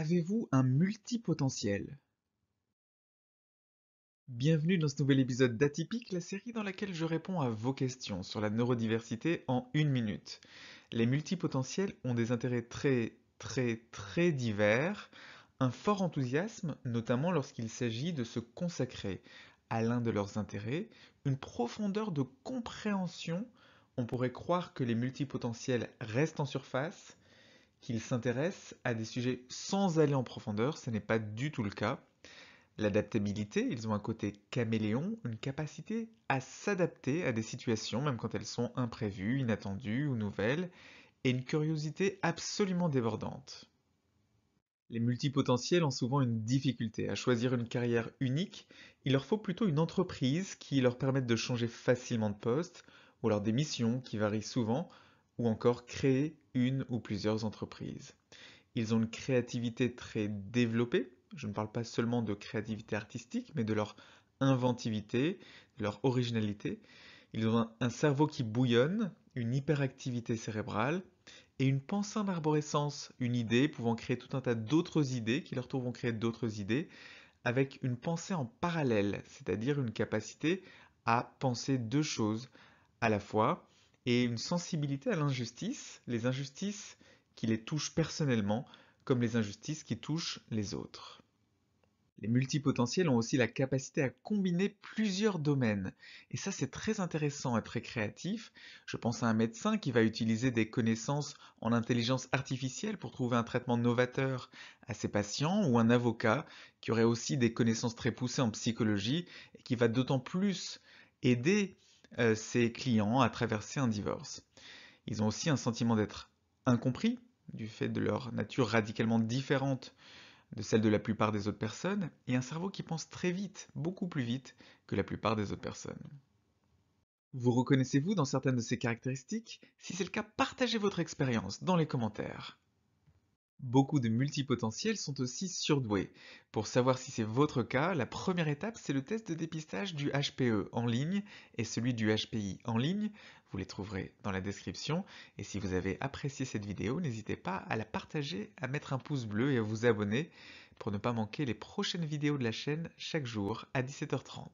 Avez-vous un multipotentiel Bienvenue dans ce nouvel épisode d'Atypique, la série dans laquelle je réponds à vos questions sur la neurodiversité en une minute. Les multipotentiels ont des intérêts très très très divers, un fort enthousiasme, notamment lorsqu'il s'agit de se consacrer à l'un de leurs intérêts, une profondeur de compréhension, on pourrait croire que les multipotentiels restent en surface, qu'ils s'intéressent à des sujets sans aller en profondeur, ce n'est pas du tout le cas. L'adaptabilité, ils ont un côté caméléon, une capacité à s'adapter à des situations, même quand elles sont imprévues, inattendues ou nouvelles, et une curiosité absolument débordante. Les multipotentiels ont souvent une difficulté à choisir une carrière unique, il leur faut plutôt une entreprise qui leur permette de changer facilement de poste, ou alors des missions qui varient souvent, ou encore créer une ou plusieurs entreprises. Ils ont une créativité très développée. Je ne parle pas seulement de créativité artistique, mais de leur inventivité, de leur originalité. Ils ont un, cerveau qui bouillonne, une hyperactivité cérébrale et une pensée en arborescence, une idée pouvant créer tout un tas d'autres idées qui leur tour créer d'autres idées avec une pensée en parallèle, c'est-à-dire une capacité à penser deux choses à la fois et une sensibilité à l'injustice, les injustices qui les touchent personnellement, comme les injustices qui touchent les autres. Les multipotentiels ont aussi la capacité à combiner plusieurs domaines. Et ça, c'est très intéressant et très créatif. Je pense à un médecin qui va utiliser des connaissances en intelligence artificielle pour trouver un traitement novateur à ses patients, ou un avocat qui aurait aussi des connaissances très poussées en psychologie et qui va d'autant plus aider euh, ses clients à traverser un divorce. Ils ont aussi un sentiment d'être incompris, du fait de leur nature radicalement différente de celle de la plupart des autres personnes, et un cerveau qui pense très vite, beaucoup plus vite que la plupart des autres personnes. Vous reconnaissez-vous dans certaines de ces caractéristiques Si c'est le cas, partagez votre expérience dans les commentaires. Beaucoup de multipotentiels sont aussi surdoués. Pour savoir si c'est votre cas, la première étape, c'est le test de dépistage du HPE en ligne et celui du HPI en ligne. Vous les trouverez dans la description. Et si vous avez apprécié cette vidéo, n'hésitez pas à la partager, à mettre un pouce bleu et à vous abonner pour ne pas manquer les prochaines vidéos de la chaîne chaque jour à 17h30.